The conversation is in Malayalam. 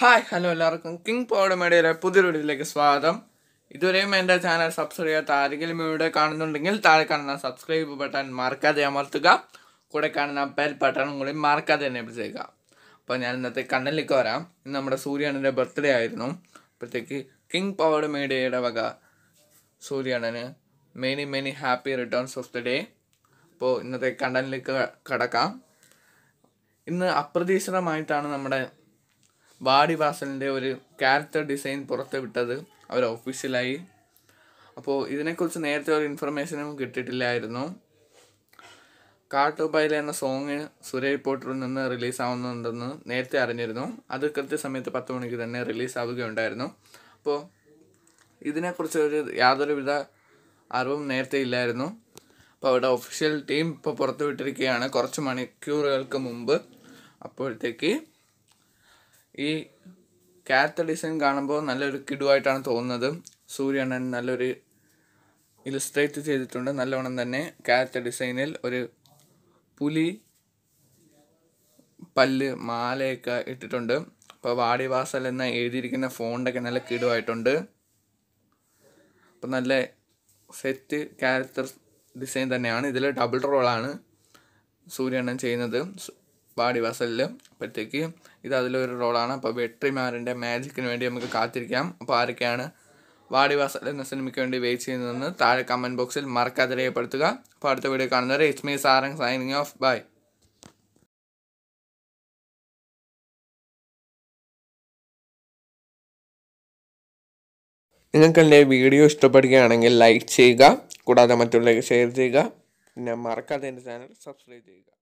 ഹായ് ഹലോ എല്ലാവർക്കും കിങ് പൗഡർ മീഡിയയിലെ പുതിയൊരു വീഡിയോയിലേക്ക് സ്വാഗതം ഇതുവരെയും എൻ്റെ ചാനൽ സബ്സ്ക്രൈബ് ചെയ്യാത്ത ആരെങ്കിലും വീഡിയോ കാണുന്നുണ്ടെങ്കിൽ താഴെ കാണുന്ന സബ്സ്ക്രൈബ് ബട്ടൺ മറക്കാതെ അമർത്തുക കൂടെ കാണുന്ന ബെൽ ബട്ടണും കൂടി മറക്കാതെ എനേബിൾ ചെയ്യുക അപ്പോൾ ഞാൻ ഇന്നത്തെ കണ്ണിലേക്ക് വരാം ഇന്ന് നമ്മുടെ സൂര്യണ്ണൻ്റെ ബർത്ത്ഡേ ആയിരുന്നു അപ്പോഴത്തേക്ക് കിങ് പൗഡർ മീഡിയയുടെ വക സൂര്യണ്ണന് many many happy returns of the day അപ്പോൾ ഇന്നത്തെ കണ്ണിലേക്ക് കടക്കാം ഇന്ന് അപ്രതീക്ഷിതമായിട്ടാണ് നമ്മുടെ ബാഡി വാസലിൻ്റെ ഒരു ക്യാരക്ടർ ഡിസൈൻ വിട്ടത് അവർ ഒഫീഷ്യലായി അപ്പോൾ ഇതിനെക്കുറിച്ച് നേരത്തെ ഒരു ഇൻഫർമേഷനും കിട്ടിയിട്ടില്ലായിരുന്നു കാട്ടു എന്ന സോങ് സുരേഷ് പോട്ടറിൽ നിന്ന് റിലീസാവുന്നുണ്ടെന്ന് നേരത്തെ അറിഞ്ഞിരുന്നു അത് കൃത്യസമയത്ത് പത്ത് മണിക്ക് തന്നെ റിലീസാവുകയുണ്ടായിരുന്നു അപ്പോൾ ഇതിനെക്കുറിച്ച് ഒരു യാതൊരുവിധ അറിവും നേരത്തെ ഇല്ലായിരുന്നു അപ്പോൾ അവിടെ ഒഫീഷ്യൽ ടീം ഇപ്പോൾ പുറത്തുവിട്ടിരിക്കുകയാണ് കുറച്ച് മണിക്കൂറുകൾക്ക് മുമ്പ് അപ്പോഴത്തേക്ക് ഈ ക്യാരക്ടർ ഡിസൈൻ കാണുമ്പോൾ നല്ലൊരു കിടുവായിട്ടാണ് തോന്നുന്നത് സൂര്യണ്ണൻ നല്ലൊരു ഇലസ്ട്രേറ്റ് ചെയ്തിട്ടുണ്ട് നല്ലവണ്ണം തന്നെ ക്യാരക്ടർ ഡിസൈനിൽ ഒരു പുലി പല്ല് മാലയൊക്കെ ഇട്ടിട്ടുണ്ട് അപ്പോൾ വാടിവാസൽ എന്ന എഴുതിയിരിക്കുന്ന ഫോണ്ടൊക്കെ നല്ല കിടുവായിട്ടുണ്ട് അപ്പം നല്ല സെറ്റ് ക്യാരക്ടർ ഡിസൈൻ തന്നെയാണ് ഇതിൽ ഡബിൾ റോളാണ് സൂര്യണ്ണൻ ചെയ്യുന്നത് ബാഡി വസലിൽ അപ്പോഴത്തേക്ക് ഇത് അതിലൊരു റോളാണ് അപ്പോൾ വെട്രിമാരൻ്റെ മാജിക്കിന് വേണ്ടി നമുക്ക് കാത്തിരിക്കാം അപ്പോൾ ആരൊക്കെയാണ് വാടി വാസൽ എന്ന സിനിമയ്ക്ക് വേണ്ടി വെയിറ്റ് ചെയ്യുന്നതെന്ന് താഴെ കമൻറ്റ് ബോക്സിൽ മറക്കാതെ രേഖപ്പെടുത്തുക അപ്പോൾ അടുത്ത വീഡിയോ കാണുന്നവരെ ഇറ്റ്സ് മീ സാറിങ് സൈനിങ് ഓഫ് ബൈ നിങ്ങൾക്ക് എൻ്റെ വീഡിയോ ഇഷ്ടപ്പെടുകയാണെങ്കിൽ ലൈക്ക് ചെയ്യുക കൂടാതെ മറ്റുള്ളവർക്ക് ഷെയർ ചെയ്യുക പിന്നെ മറക്കാതെ എൻ്റെ ചാനൽ സബ്സ്ക്രൈബ് ചെയ്യുക